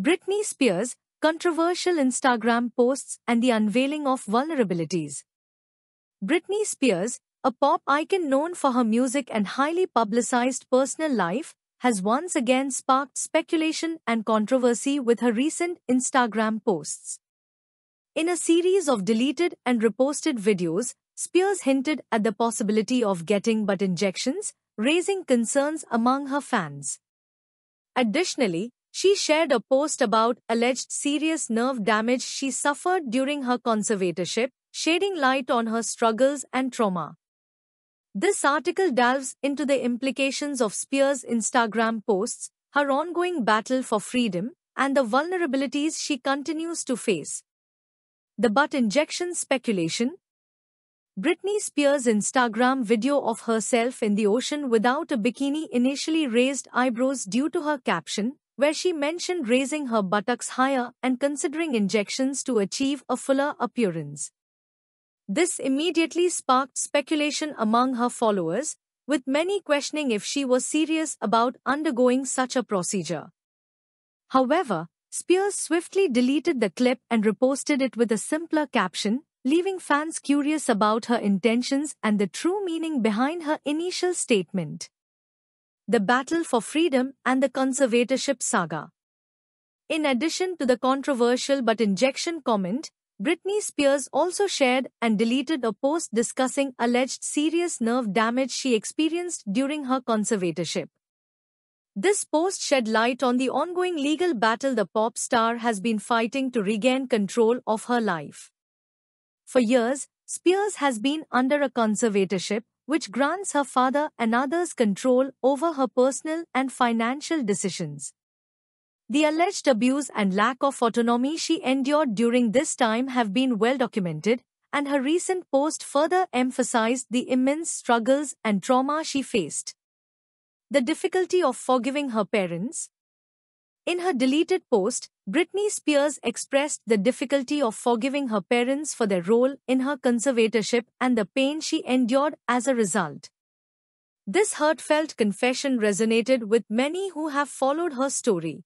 Britney Spears, controversial Instagram posts and the unveiling of vulnerabilities. Britney Spears, a pop icon known for her music and highly publicized personal life, has once again sparked speculation and controversy with her recent Instagram posts. In a series of deleted and reposted videos, Spears hinted at the possibility of getting butt injections, raising concerns among her fans. Additionally, she shared a post about alleged serious nerve damage she suffered during her conservatorship, shedding light on her struggles and trauma. This article delves into the implications of Spear's Instagram posts, her ongoing battle for freedom, and the vulnerabilities she continues to face. The butt injection speculation Britney Spears' Instagram video of herself in the ocean without a bikini initially raised eyebrows due to her caption, where she mentioned raising her buttocks higher and considering injections to achieve a fuller appearance. This immediately sparked speculation among her followers, with many questioning if she was serious about undergoing such a procedure. However, Spears swiftly deleted the clip and reposted it with a simpler caption, leaving fans curious about her intentions and the true meaning behind her initial statement. The Battle for Freedom and the Conservatorship Saga. In addition to the controversial but injection comment, Britney Spears also shared and deleted a post discussing alleged serious nerve damage she experienced during her conservatorship. This post shed light on the ongoing legal battle the pop star has been fighting to regain control of her life. For years, Spears has been under a conservatorship, which grants her father and others control over her personal and financial decisions. The alleged abuse and lack of autonomy she endured during this time have been well documented, and her recent post further emphasized the immense struggles and trauma she faced. The difficulty of forgiving her parents, in her deleted post, Britney Spears expressed the difficulty of forgiving her parents for their role in her conservatorship and the pain she endured as a result. This heartfelt confession resonated with many who have followed her story.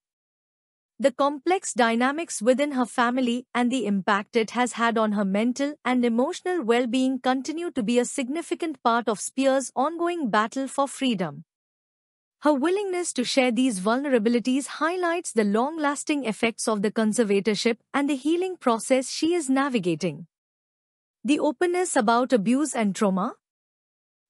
The complex dynamics within her family and the impact it has had on her mental and emotional well being continue to be a significant part of Spears' ongoing battle for freedom. Her willingness to share these vulnerabilities highlights the long-lasting effects of the conservatorship and the healing process she is navigating. The openness about abuse and trauma.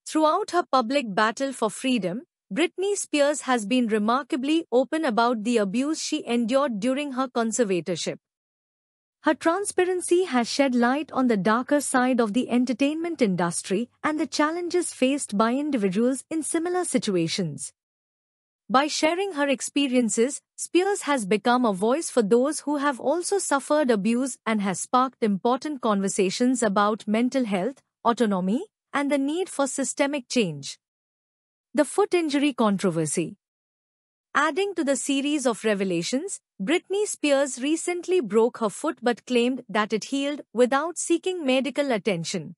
Throughout her public battle for freedom, Britney Spears has been remarkably open about the abuse she endured during her conservatorship. Her transparency has shed light on the darker side of the entertainment industry and the challenges faced by individuals in similar situations. By sharing her experiences, Spears has become a voice for those who have also suffered abuse and has sparked important conversations about mental health, autonomy, and the need for systemic change. The foot injury controversy. Adding to the series of revelations, Britney Spears recently broke her foot but claimed that it healed without seeking medical attention.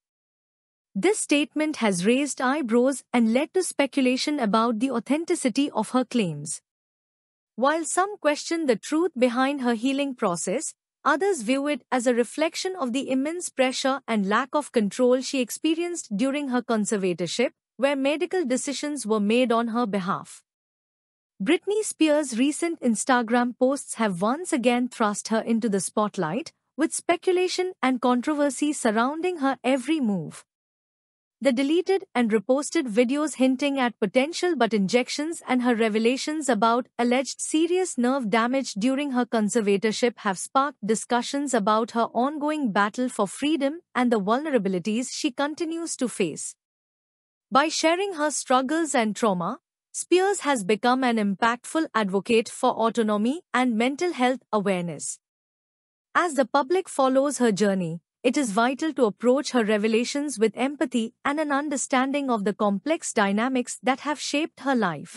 This statement has raised eyebrows and led to speculation about the authenticity of her claims. While some question the truth behind her healing process, others view it as a reflection of the immense pressure and lack of control she experienced during her conservatorship, where medical decisions were made on her behalf. Britney Spears' recent Instagram posts have once again thrust her into the spotlight, with speculation and controversy surrounding her every move. The deleted and reposted videos hinting at potential butt injections and her revelations about alleged serious nerve damage during her conservatorship have sparked discussions about her ongoing battle for freedom and the vulnerabilities she continues to face. By sharing her struggles and trauma, Spears has become an impactful advocate for autonomy and mental health awareness. As the public follows her journey, it is vital to approach her revelations with empathy and an understanding of the complex dynamics that have shaped her life.